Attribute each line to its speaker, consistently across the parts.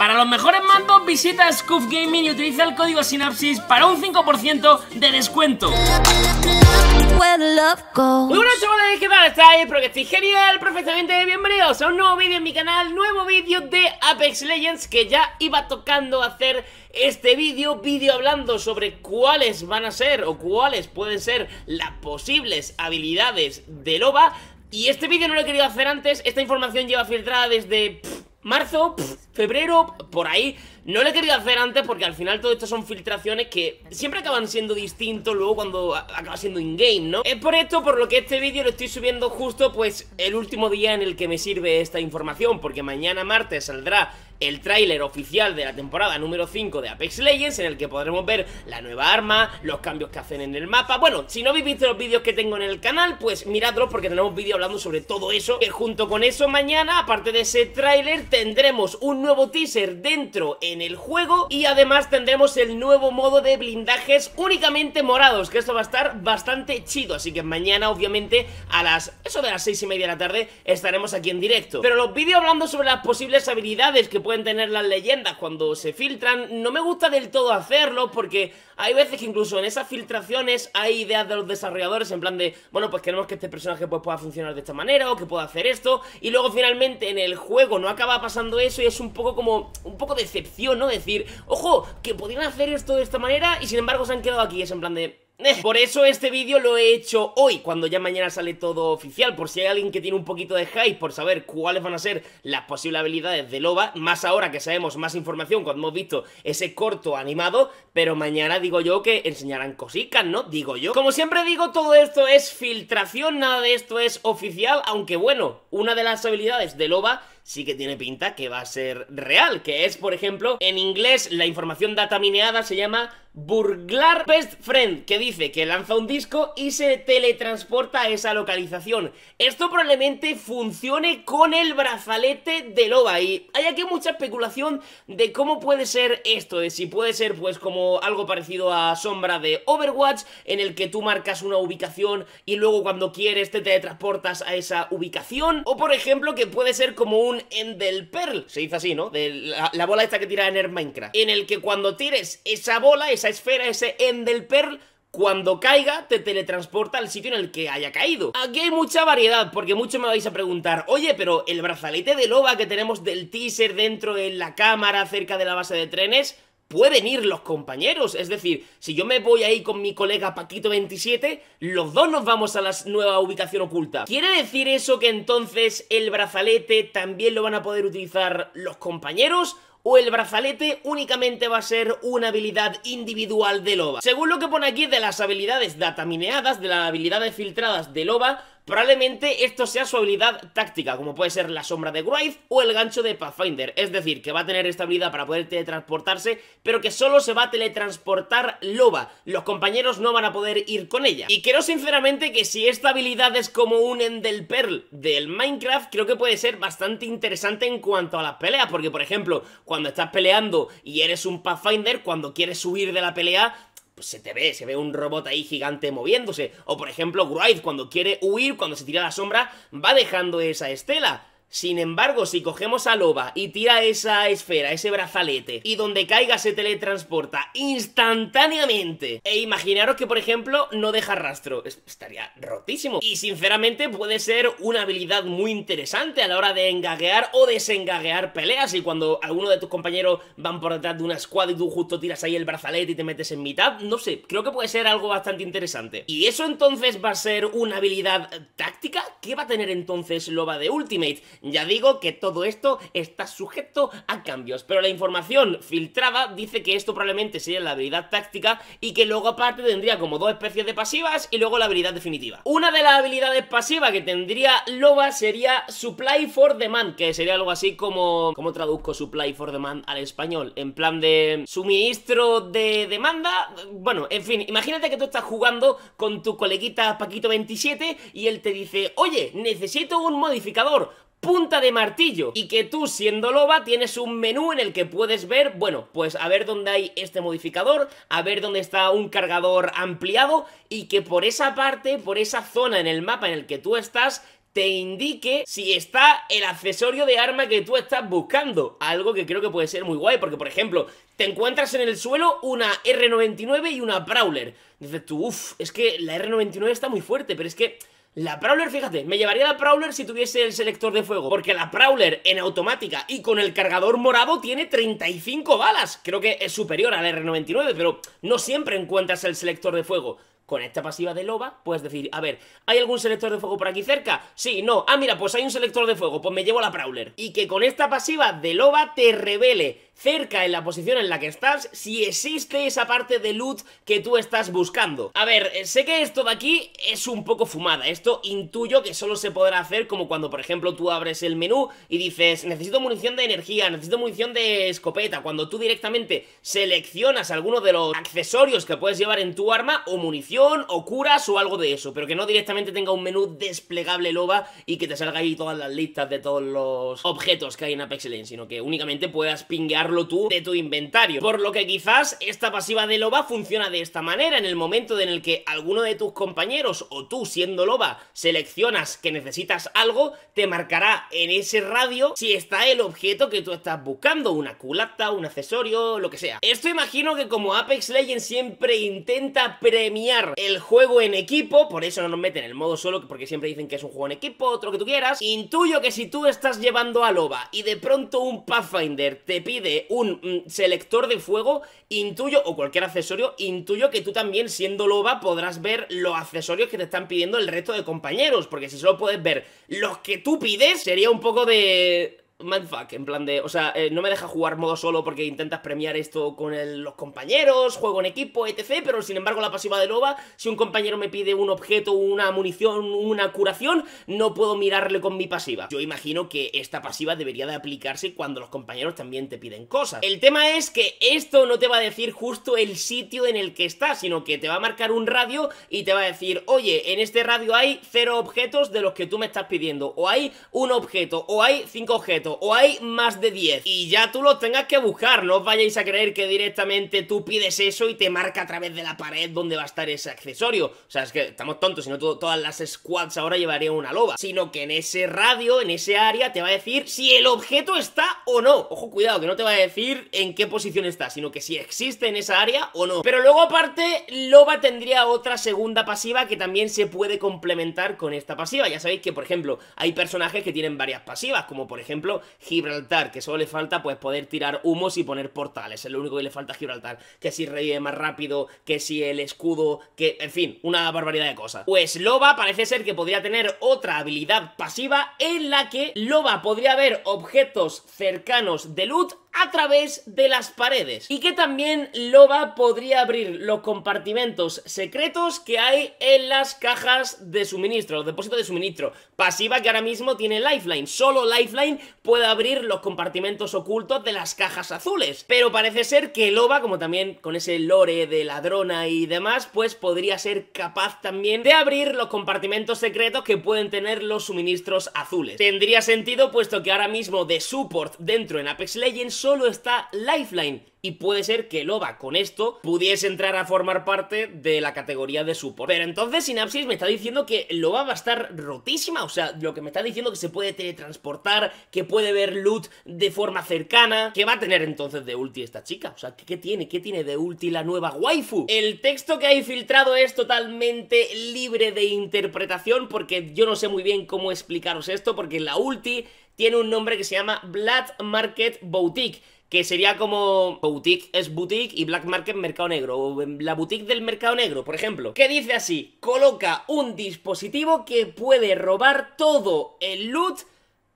Speaker 1: Para los mejores mandos, visita Scoof Gaming y utiliza el código Sinapsis para un 5% de descuento. Muy buenas chavales, ¿qué tal estáis? Porque estoy genial, perfectamente bienvenidos a un nuevo vídeo en mi canal, nuevo vídeo de Apex Legends que ya iba tocando hacer este vídeo, vídeo hablando sobre cuáles van a ser o cuáles pueden ser las posibles habilidades de Loba y este vídeo no lo he querido hacer antes, esta información lleva filtrada desde marzo, febrero, por ahí no le quería hacer antes porque al final todo esto son filtraciones que siempre acaban siendo distintos luego cuando acaba siendo in-game, ¿no? Es por esto por lo que este vídeo lo estoy subiendo justo pues el último día en el que me sirve esta información porque mañana martes saldrá el tráiler oficial de la temporada número 5 de Apex Legends en el que podremos ver la nueva arma, los cambios que hacen en el mapa. Bueno, si no habéis visto los vídeos que tengo en el canal, pues miradlos porque tenemos vídeo hablando sobre todo eso. Que junto con eso mañana, aparte de ese tráiler, tendremos un nuevo teaser dentro en el juego y además tendremos el nuevo modo de blindajes únicamente morados, que esto va a estar bastante chido, así que mañana obviamente a las, eso de las 6 y media de la tarde estaremos aquí en directo, pero los vídeos hablando sobre las posibles habilidades que pueden tener las leyendas cuando se filtran, no me gusta del todo hacerlo porque hay veces que incluso en esas filtraciones hay ideas de los desarrolladores en plan de, bueno pues queremos que este personaje pues pueda funcionar de esta manera o que pueda hacer esto y luego finalmente en el juego no acaba pasando eso y es un poco como, un poco decepción ¿no? Decir, ojo, que podrían hacer esto de esta manera y sin embargo se han quedado aquí, es en plan de... Eh". Por eso este vídeo lo he hecho hoy, cuando ya mañana sale todo oficial, por si hay alguien que tiene un poquito de hype por saber cuáles van a ser las posibles habilidades de Loba, más ahora que sabemos más información cuando hemos visto ese corto animado, pero mañana digo yo que enseñarán cositas, ¿no? Digo yo. Como siempre digo, todo esto es filtración, nada de esto es oficial, aunque bueno, una de las habilidades de Loba sí que tiene pinta que va a ser real, que es, por ejemplo, en inglés la información data mineada se llama Burglar Best Friend, que dice que lanza un disco y se teletransporta a esa localización. Esto probablemente funcione con el brazalete de Loba y hay aquí mucha especulación de cómo puede ser esto, de si puede ser pues como algo parecido a Sombra de Overwatch, en el que tú marcas una ubicación y luego cuando quieres te teletransportas a esa ubicación, o por ejemplo que puede ser como un un Endel Pearl. Se dice así, ¿no? De la, bola esta que tira en el Minecraft. En el que cuando tires esa bola, esa esfera, ese Endel Pearl, cuando caiga te teletransporta al sitio en el que haya caído. Aquí hay mucha variedad porque mucho me vais a preguntar, oye, pero el brazalete de loba que tenemos del teaser dentro de la cámara cerca de la base de trenes pueden ir los compañeros. Es decir, si yo me voy ahí con mi colega Paquito27, los dos nos vamos a la nueva ubicación oculta. ¿Quiere decir eso que entonces el brazalete también lo van a poder utilizar los compañeros? o el brazalete únicamente va a ser una habilidad individual de Loba. Según lo que pone aquí de las habilidades datamineadas, de las habilidades filtradas de Loba, Probablemente esto sea su habilidad táctica, como puede ser la sombra de Wraith o el gancho de Pathfinder, es decir, que va a tener esta habilidad para poder teletransportarse, pero que solo se va a teletransportar Loba, los compañeros no van a poder ir con ella. Y creo sinceramente que si esta habilidad es como un Ender Pearl del Minecraft, creo que puede ser bastante interesante en cuanto a las peleas, porque por ejemplo, cuando estás peleando y eres un Pathfinder, cuando quieres huir de la pelea, pues, se te ve, se ve un robot ahí gigante moviéndose. O por ejemplo, Wraith cuando quiere huir, cuando se tira la sombra, va dejando esa estela. Sin embargo, si cogemos a Loba y tira esa esfera, ese brazalete, y donde caiga se teletransporta instantáneamente, e imaginaros que, por ejemplo, no deja rastro, estaría rotísimo. Y sinceramente puede ser una habilidad muy interesante a la hora de engaguear o desengaguear peleas, y cuando alguno de tus compañeros van por detrás de una squad y tú justo tiras ahí el brazalete y te metes en mitad, no sé, creo que puede ser algo bastante interesante. ¿Y eso entonces va a ser una habilidad táctica? ¿Qué va a tener entonces Loba de Ultimate? Ya digo que todo esto está sujeto a cambios, pero la información filtrada dice que esto probablemente sería la habilidad táctica y que luego aparte tendría como dos especies de pasivas y luego la habilidad definitiva. Una de las habilidades pasivas que tendría Loba sería Supply for Demand, que sería algo así como... ¿Cómo traduzco Supply for Demand al español? En plan de suministro de demanda... Bueno, en fin, imagínate que tú estás jugando con tu coleguita Paquito27 y él te dice, oye, necesito un modificador punta de martillo y que tú siendo loba tienes un menú en el que puedes ver, bueno, pues a ver dónde hay este modificador, a ver dónde está un cargador ampliado y que por esa parte, por esa zona en el mapa en el que tú estás, te indique si está el accesorio de arma que tú estás buscando. Algo que creo que puede ser muy guay, porque por ejemplo, te encuentras en el suelo una R99 y una Prowler. Dices tú, uff, es que la R99 está muy fuerte, pero es que la Prowler, fíjate, me llevaría la Prowler si tuviese el selector de fuego, porque la Prowler en automática y con el cargador morado tiene 35 balas. Creo que es superior al R99, pero no siempre encuentras el selector de fuego. Con esta pasiva de loba, puedes decir, a ver, ¿hay algún selector de fuego por aquí cerca? Sí, no. Ah, mira, pues hay un selector de fuego, pues me llevo la Prowler. Y que con esta pasiva de loba te revele cerca en la posición en la que estás si existe esa parte de loot que tú estás buscando. A ver, eh, sé que esto de aquí es un poco fumada, esto intuyo que solo se podrá hacer como cuando por ejemplo tú abres el menú y dices necesito munición de energía, necesito munición de escopeta, cuando tú directamente seleccionas alguno de los accesorios que puedes llevar en tu arma o munición o curas o algo de eso, pero que no directamente tenga un menú desplegable loba y que te salga ahí todas las listas de todos los objetos que hay en Apex Legends, sino que únicamente puedas pinguear lo tú de tu inventario. Por lo que quizás esta pasiva de loba funciona de esta manera, en el momento en el que alguno de tus compañeros o tú siendo loba seleccionas que necesitas algo, te marcará en ese radio si está el objeto que tú estás buscando, una culata, un accesorio, lo que sea. Esto imagino que como Apex Legends siempre intenta premiar el juego en equipo, por eso no nos meten en el modo solo, porque siempre dicen que es un juego en equipo, otro que tú quieras, intuyo que si tú estás llevando a loba y de pronto un Pathfinder te pide un mm, selector de fuego, intuyo, o cualquier accesorio, intuyo que tú también siendo loba podrás ver los accesorios que te están pidiendo el resto de compañeros, porque si solo puedes ver los que tú pides, sería un poco de mindfuck, en plan de, o sea, eh, no me deja jugar modo solo porque intentas premiar esto con los compañeros, juego en equipo, etc, pero sin embargo la pasiva de loba si un compañero me pide un objeto, una munición, una curación, no puedo mirarle con mi pasiva. Yo imagino que esta pasiva debería de aplicarse cuando los compañeros también te piden cosas. El tema es que esto no te va a decir justo el sitio en el que estás, sino que te va a marcar un radio y te va a decir, oye, en este radio hay cero objetos de los que tú me estás pidiendo, o hay un objeto, o hay cinco objetos, o hay más de 10, y ya tú lo tengas que buscar, no os vayáis a creer que directamente tú pides eso y te marca a través de la pared donde va a estar ese accesorio. O sea, es que estamos tontos, si no todas las squads ahora llevarían una loba, sino que en ese radio, en ese área, te va a decir si el objeto está o no. Ojo, cuidado, que no te va a decir en qué posición está, sino que si existe en esa área o no. Pero luego aparte, loba tendría otra segunda pasiva que también se puede complementar con esta pasiva. Ya sabéis que, por ejemplo, hay personajes que tienen varias pasivas, como por ejemplo Gibraltar, que solo le falta pues poder tirar humos y poner portales, es lo único que le falta a Gibraltar, que si revive más rápido, que si el escudo, que en fin, una barbaridad de cosas. Pues Loba parece ser que podría tener otra habilidad pasiva en la que Loba podría ver objetos cercanos de loot a través de las paredes y que también Loba podría abrir los compartimentos secretos que hay en las cajas de suministro, los depósitos de suministro. Pasiva que ahora mismo tiene Lifeline, solo Lifeline puede abrir los compartimentos ocultos de las cajas azules, pero parece ser que Loba, como también con ese lore de ladrona y demás, pues podría ser capaz también de abrir los compartimentos secretos que pueden tener los suministros azules. Tendría sentido puesto que ahora mismo de support dentro en Apex Legends solo está Lifeline, y puede ser que Loba con esto pudiese entrar a formar parte de la categoría de support. Pero entonces Sinapsis me está diciendo que Loba va a estar rotísima, o sea, lo que me está diciendo que se puede teletransportar, que puede ver loot de forma cercana, ¿Qué va a tener entonces de ulti esta chica, o sea, qué tiene? ¿Qué tiene de ulti la nueva waifu? El texto que hay filtrado es totalmente libre de interpretación porque yo no sé muy bien cómo explicaros esto porque la ulti tiene un nombre que se llama Blood Market Boutique que sería como boutique es boutique y black market mercado negro, o la boutique del mercado negro, por ejemplo, que dice así, coloca un dispositivo que puede robar todo el loot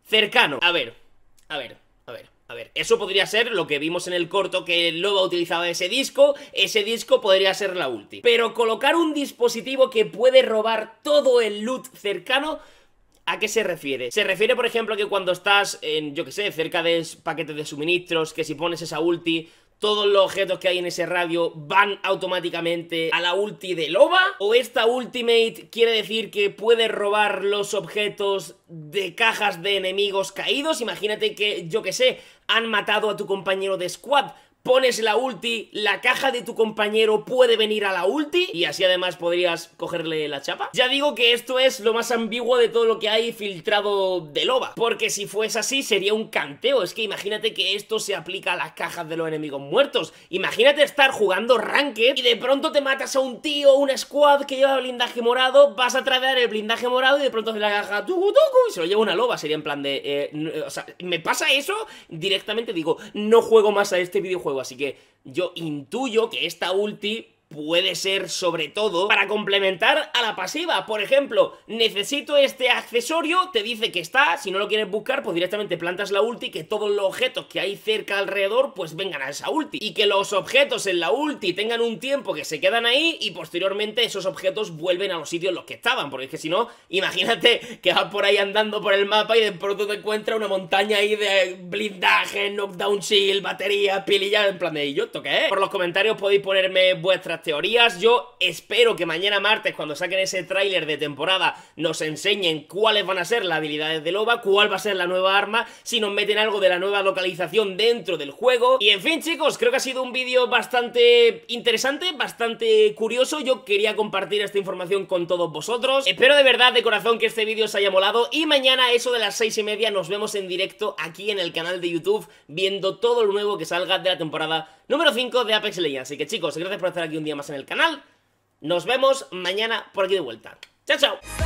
Speaker 1: cercano. A ver, a ver, a ver. A ver, eso podría ser lo que vimos en el corto que Loba utilizaba ese disco, ese disco podría ser la ulti. Pero colocar un dispositivo que puede robar todo el loot cercano ¿A qué se refiere? Se refiere, por ejemplo, que cuando estás en, yo que sé, cerca de paquetes de suministros, que si pones esa ulti, todos los objetos que hay en ese radio van automáticamente a la ulti de Loba? ¿O esta ultimate quiere decir que puede robar los objetos de cajas de enemigos caídos? Imagínate que, yo que sé, han matado a tu compañero de squad pones la ulti, la caja de tu compañero puede venir a la ulti y así además podrías cogerle la chapa. Ya digo que esto es lo más ambiguo de todo lo que hay filtrado de loba, porque si fuese así sería un canteo, es que imagínate que esto se aplica a las cajas de los enemigos muertos, imagínate estar jugando ranked y de pronto te matas a un tío, una squad que lleva blindaje morado, vas a traer el blindaje morado y de pronto se la caja y se lo lleva una loba, sería en plan de... Eh, o sea, me pasa eso, directamente digo, no juego más a este videojuego Así que yo intuyo que esta ulti puede ser sobre todo para complementar a la pasiva. Por ejemplo, necesito este accesorio, te dice que está, si no lo quieres buscar, pues directamente plantas la ulti, que todos los objetos que hay cerca alrededor, pues vengan a esa ulti. Y que los objetos en la ulti tengan un tiempo que se quedan ahí y posteriormente esos objetos vuelven a los sitios en los que estaban, porque es que si no, imagínate que vas por ahí andando por el mapa y de pronto te encuentras una montaña ahí de blindaje, knockdown shield, batería, pililla. en plan de, ¿y yo esto qué es? Por los comentarios podéis ponerme vuestras teorías. Yo espero que mañana martes, cuando saquen ese tráiler de temporada, nos enseñen cuáles van a ser las habilidades de Loba, cuál va a ser la nueva arma, si nos meten algo de la nueva localización dentro del juego. Y en fin, chicos, creo que ha sido un vídeo bastante interesante, bastante curioso. Yo quería compartir esta información con todos vosotros. Espero de verdad, de corazón, que este vídeo os haya molado. Y mañana, eso de las seis y media, nos vemos en directo aquí en el canal de YouTube, viendo todo lo nuevo que salga de la temporada número 5 de Apex Legends. Así que chicos, gracias por estar aquí un día más en el canal. Nos vemos mañana por aquí de vuelta. ¡Chao, chao!